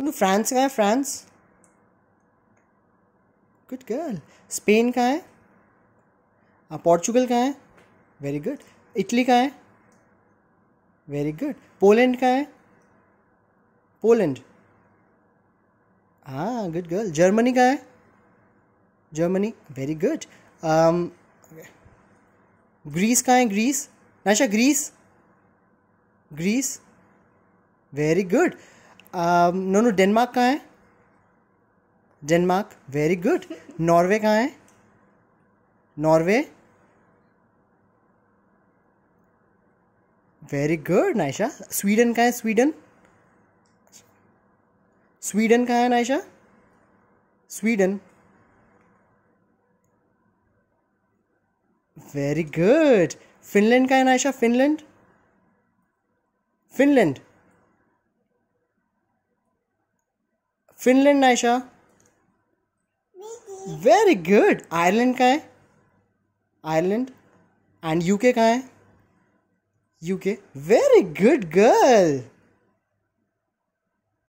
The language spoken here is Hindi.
बोलो फ्रांस कहाँ है फ्रांस गुड गर्ल स्पेन कहाँ है हाँ, पोर्चुगल कहाँ है वेरी गुड इटली कहाँ है वेरी गुड पोलैंड कहाँ है पोलैंड हाँ गुड गर्ल जर्मनी कहाँ है जर्मनी वेरी गुड ग्रीस कहाँ है ग्रीस नाशा Greece Greece very good no no Denmark कहाँ है डेनमार्क वेरी गुड नॉर्वे कहाँ है Norway very good Naisha Sweden कहाँ है स्वीडन स्वीडन कहाँ है Naisha Sweden very good Finland का है Naisha Finland Finland Finland Ayesha very good Ireland का है आयरलैंड एंड यूके का है यूके वेरी गुड गर्ल